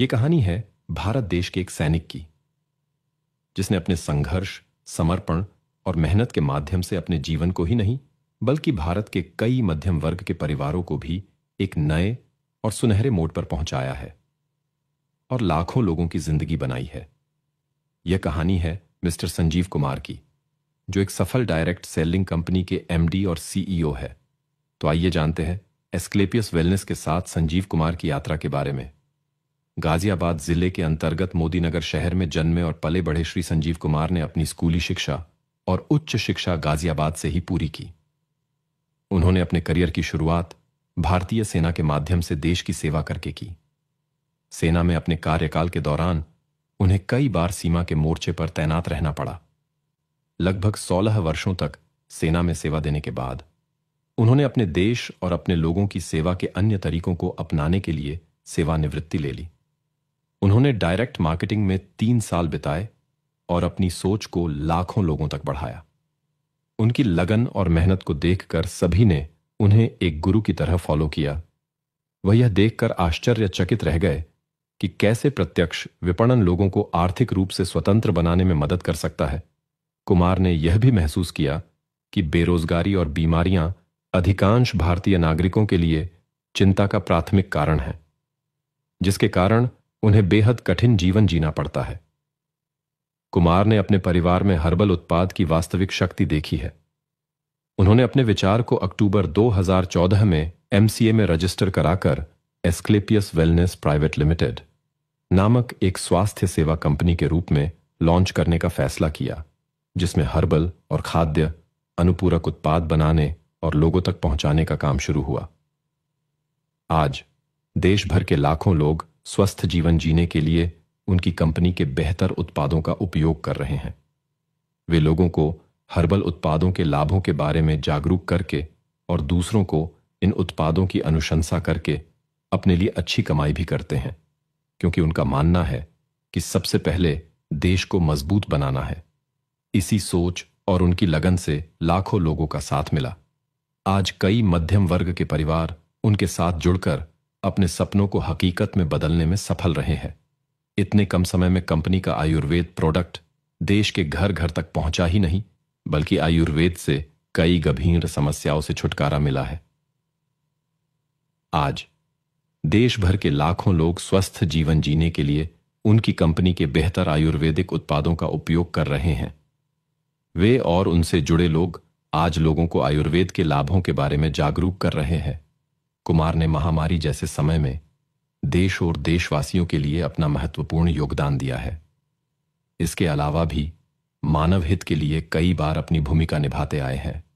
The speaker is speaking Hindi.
ये कहानी है भारत देश के एक सैनिक की जिसने अपने संघर्ष समर्पण और मेहनत के माध्यम से अपने जीवन को ही नहीं बल्कि भारत के कई मध्यम वर्ग के परिवारों को भी एक नए और सुनहरे मोड़ पर पहुंचाया है और लाखों लोगों की जिंदगी बनाई है यह कहानी है मिस्टर संजीव कुमार की जो एक सफल डायरेक्ट सेलिंग कंपनी के एमडी और सीईओ है तो आइए जानते हैं एस्क्लेपियस वेलनेस के साथ संजीव कुमार की यात्रा के बारे में गाजियाबाद जिले के अंतर्गत मोदीनगर शहर में जन्मे और पले बढ़े श्री संजीव कुमार ने अपनी स्कूली शिक्षा और उच्च शिक्षा गाजियाबाद से ही पूरी की उन्होंने अपने करियर की शुरुआत भारतीय सेना के माध्यम से देश की सेवा करके की सेना में अपने कार्यकाल के दौरान उन्हें कई बार सीमा के मोर्चे पर तैनात रहना पड़ा लगभग सोलह वर्षों तक सेना में सेवा देने के बाद उन्होंने अपने देश और अपने लोगों की सेवा के अन्य तरीकों को अपनाने के लिए सेवानिवृत्ति ले ली उन्होंने डायरेक्ट मार्केटिंग में तीन साल बिताए और अपनी सोच को लाखों लोगों तक बढ़ाया उनकी लगन और मेहनत को देखकर सभी ने उन्हें एक गुरु की तरह फॉलो किया वह यह देखकर आश्चर्यचकित रह गए कि कैसे प्रत्यक्ष विपणन लोगों को आर्थिक रूप से स्वतंत्र बनाने में मदद कर सकता है कुमार ने यह भी महसूस किया कि बेरोजगारी और बीमारियां अधिकांश भारतीय नागरिकों के लिए चिंता का प्राथमिक कारण है जिसके कारण उन्हें बेहद कठिन जीवन जीना पड़ता है कुमार ने अपने परिवार में हर्बल उत्पाद की वास्तविक शक्ति देखी है उन्होंने अपने विचार को अक्टूबर 2014 में एमसीए में रजिस्टर कराकर एस्क्लेपियस वेलनेस प्राइवेट लिमिटेड नामक एक स्वास्थ्य सेवा कंपनी के रूप में लॉन्च करने का फैसला किया जिसमें हर्बल और खाद्य अनुपूरक उत्पाद बनाने और लोगों तक पहुंचाने का काम शुरू हुआ आज देश भर के लाखों लोग स्वस्थ जीवन जीने के लिए उनकी कंपनी के बेहतर उत्पादों का उपयोग कर रहे हैं वे लोगों को हर्बल उत्पादों के लाभों के बारे में जागरूक करके और दूसरों को इन उत्पादों की अनुशंसा करके अपने लिए अच्छी कमाई भी करते हैं क्योंकि उनका मानना है कि सबसे पहले देश को मजबूत बनाना है इसी सोच और उनकी लगन से लाखों लोगों का साथ मिला आज कई मध्यम वर्ग के परिवार उनके साथ जुड़कर अपने सपनों को हकीकत में बदलने में सफल रहे हैं इतने कम समय में कंपनी का आयुर्वेद प्रोडक्ट देश के घर घर तक पहुंचा ही नहीं बल्कि आयुर्वेद से कई गंभीर समस्याओं से छुटकारा मिला है आज देश भर के लाखों लोग स्वस्थ जीवन जीने के लिए उनकी कंपनी के बेहतर आयुर्वेदिक उत्पादों का उपयोग कर रहे हैं वे और उनसे जुड़े लोग आज लोगों को आयुर्वेद के लाभों के बारे में जागरूक कर रहे हैं कुमार ने महामारी जैसे समय में देश और देशवासियों के लिए अपना महत्वपूर्ण योगदान दिया है इसके अलावा भी मानव हित के लिए कई बार अपनी भूमिका निभाते आए हैं